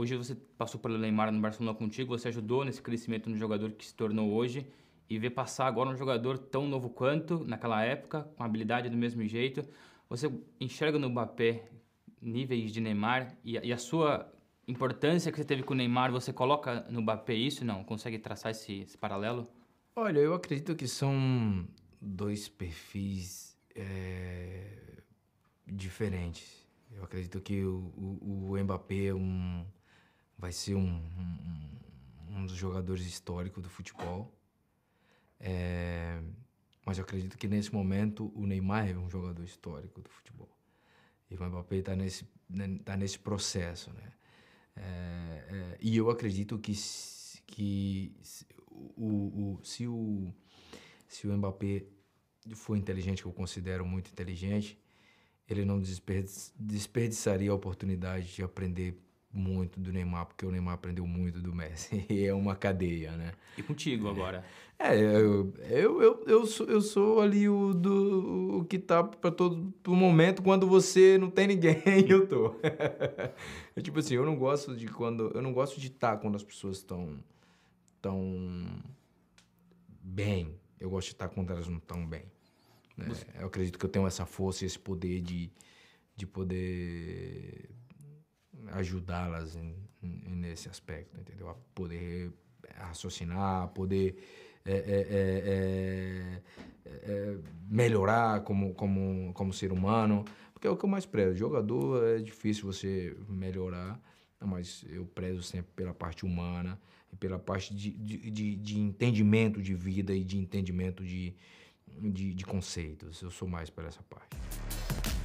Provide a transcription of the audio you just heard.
Hoje você passou pelo Neymar no Barcelona contigo, você ajudou nesse crescimento no jogador que se tornou hoje e ver passar agora um jogador tão novo quanto naquela época, com habilidade do mesmo jeito. Você enxerga no Mbappé níveis de Neymar e, e a sua importância que você teve com o Neymar, você coloca no Mbappé isso? Não? Consegue traçar esse, esse paralelo? Olha, eu acredito que são dois perfis é, diferentes. Eu acredito que o, o, o Mbappé é um vai ser um, um, um dos jogadores históricos do futebol. É, mas eu acredito que nesse momento o Neymar é um jogador histórico do futebol. E o Mbappé está nesse, né, tá nesse processo, né? É, é, e eu acredito que, que o, o, se, o, se o Mbappé for inteligente, que eu considero muito inteligente, ele não desperdiçaria a oportunidade de aprender muito do Neymar, porque o Neymar aprendeu muito do Messi. E é uma cadeia, né? E contigo é. agora? É, eu, eu, eu, eu, sou, eu sou ali o, do, o que tá para todo pro momento quando você não tem ninguém, eu tô. é tipo assim, eu não gosto de quando. Eu não gosto de estar tá quando as pessoas estão tão bem. Eu gosto de estar tá quando elas não estão bem. Né? Você... Eu acredito que eu tenho essa força e esse poder de, de poder ajudá-las nesse aspecto, entendeu? A poder eh, raciocinar, a poder é, é, melhorar como, como, como ser humano, porque é o que eu mais prezo. Jogador é difícil você melhorar, mas eu prezo sempre pela parte humana e pela parte de, de, de entendimento de vida e de entendimento de, de, de conceitos. Eu sou mais para essa parte.